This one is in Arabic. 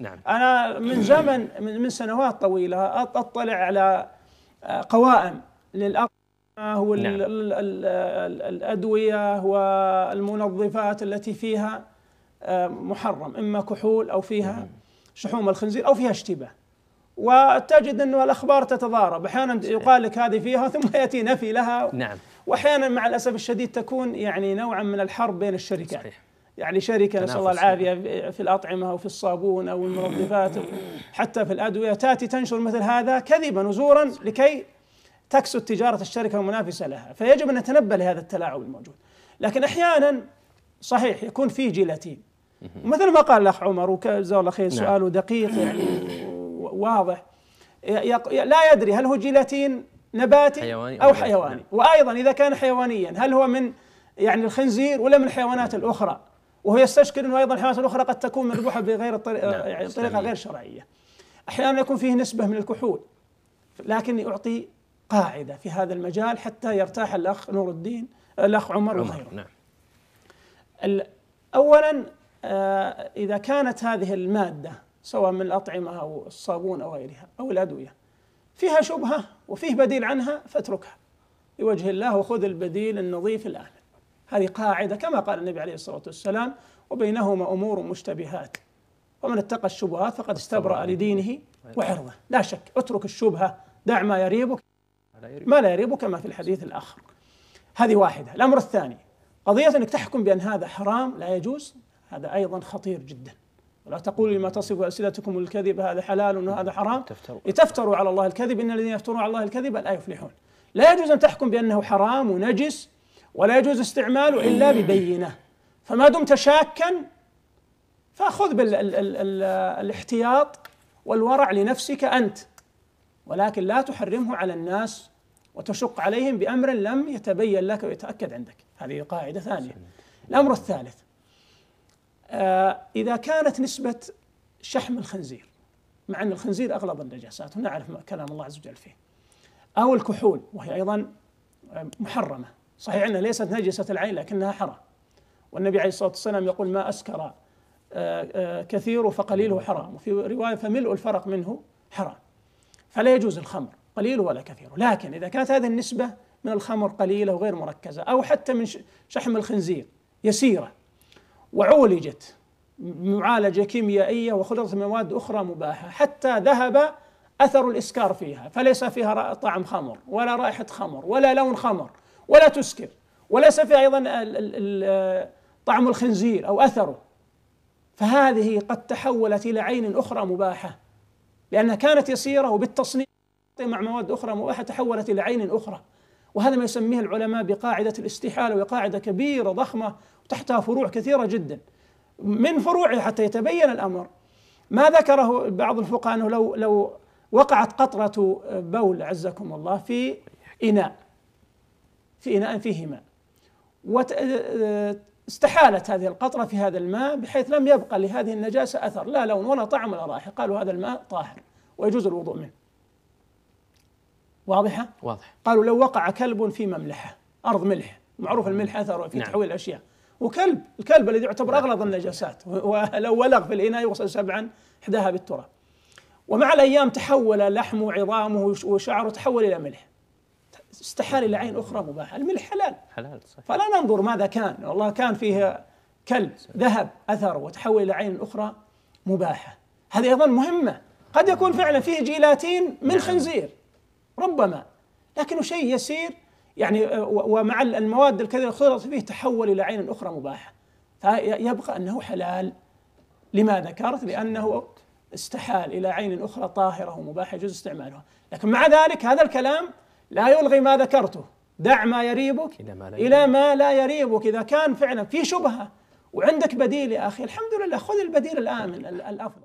نعم انا من زمن من سنوات طويله اطلع على آه، قوائم للاقل نعم. الأدوية والمنظفات التي فيها آه، محرم إما كحول أو فيها شحوم الخنزير أو فيها اشتباه وتجد أنه الأخبار تتضارب أحيانا يقال لك هذه فيها ثم يأتي نفي لها نعم وأحيانا مع الأسف الشديد تكون يعني نوعا من الحرب بين الشركات صحيح يعني شركه نسال الله العافيه نعم. في الاطعمه او في الصابون او المنظفات حتى في الادويه تاتي تنشر مثل هذا كذبا وزورا لكي تكسد تجاره الشركه المنافسه لها، فيجب ان نتنبه لهذا التلاعب الموجود. لكن احيانا صحيح يكون في جيلاتين مثل ما قال الاخ عمر وجزاه الله خير نعم. سؤاله دقيق يعني واضح لا يدري هل هو جيلاتين نباتي حيواني او حيواني نعم. وايضا اذا كان حيوانيا هل هو من يعني الخنزير ولا من الحيوانات الاخرى وهو يستشكل انه ايضا الحيوانات الاخرى قد تكون مذبوحه بغير الطريقه نعم يعني طريقه غير شرعيه. احيانا يكون فيه نسبه من الكحول لكني اعطي قاعده في هذا المجال حتى يرتاح الاخ نور الدين الاخ عمر, عمر وغيره. نعم. اولا آه اذا كانت هذه الماده سواء من الاطعمه او الصابون او غيرها او الادويه فيها شبهه وفيه بديل عنها فاتركها لوجه الله وخذ البديل النظيف الان. هذه قاعدة كما قال النبي عليه الصلاة والسلام وبينهما أمور مشتبهات ومن اتقى الشبهات فقد استبرأ لدينه أيوة. وعرضه لا شك اترك الشبهة دع ما يريبك ما لا يريبك كما في الحديث الآخر هذه واحدة الأمر الثاني قضية أنك تحكم بأن هذا حرام لا يجوز هذا أيضا خطير جدا ولا تقولوا لما تصف ألسنتكم الكذب هذا حلال وهذا حرام لتفتروا على الله الكذب إن الذين يفترون على الله الكذب لا يفلحون لا يجوز أن تحكم بأنه حرام ونجس ولا يجوز استعماله إلا إيه. ببينة فما دمت شاكا فخذ بالاحتياط والورع لنفسك أنت ولكن لا تحرمه على الناس وتشق عليهم بأمر لم يتبين لك ويتأكد عندك هذه قاعدة ثانية الأمر الثالث آه، إذا كانت نسبة شحم الخنزير مع أن الخنزير أغلب النجاسات ونعرف كلام الله عز وجل فيه أو الكحول وهي أيضا آه، محرمة صحيح أنها ليست نجسة العين لكنها حرام والنبي عليه الصلاة والسلام يقول ما أسكر آه، آه، كثيره فقليله نعم. حرام وفي رواية فملء الفرق منه حرام فلا يجوز الخمر قليله ولا كثيره لكن إذا كانت هذه النسبة من الخمر قليلة وغير مركزة أو حتى من شحم الخنزير يسيرة وعولجت معالجة كيميائية وخلطت مواد أخرى مباحة حتى ذهب أثر الإسكار فيها فليس فيها طعم خمر ولا رائحة خمر ولا لون خمر ولا تسكر وليس فيها ايضا طعم الخنزير او اثره فهذه قد تحولت الى عين اخرى مباحه لانها كانت يسيره وبالتصنيع مع مواد اخرى مباحه تحولت الى عين اخرى وهذا ما يسميه العلماء بقاعده الاستحاله وهي قاعده كبيره ضخمه وتحتها فروع كثيره جدا من فروعها حتى يتبين الامر ما ذكره بعض الفقهاء انه لو لو وقعت قطره بول عزكم الله في اناء في إناء فيه ماء استحالت هذه القطرة في هذا الماء بحيث لم يبقى لهذه النجاسة أثر لا لون ولا طعم ولا رائحة قالوا هذا الماء طاهر ويجوز الوضوء منه واضحة؟ واضح قالوا لو وقع كلب في مملحة أرض ملح معروف نعم. الملح أثره في نعم. تحويل الأشياء وكلب الكلب الذي يعتبر نعم. أغلظ النجاسات ولو ولغ في الإناء يغسل سبعا إحداها بالتراب ومع الأيام تحول لحمه وعظامه وشعره تحول إلى ملح استحال الى عين اخرى مباح، الملح حلال حلال صحيح فلا ننظر ماذا كان، والله كان فيه كلب ذهب اثر وتحول الى عين اخرى مباحه، هذه ايضا مهمه، قد يكون فعلا فيه جيلاتين من نعم. خنزير ربما لكنه شيء يسير يعني آه، ومع المواد الكثيره خلط فيه تحول الى عين اخرى مباحه فيبقى انه حلال لما ذكرت لانه استحال الى عين اخرى طاهره ومباحه يجوز استعمالها لكن مع ذلك هذا الكلام لا يلغي ما ذكرته دع ما يريبك إلى ما لا, إلى ما لا يريبك إذا كان فعلا في شبهة وعندك بديل يا أخي الحمد لله خذ البديل الآمن الأفضل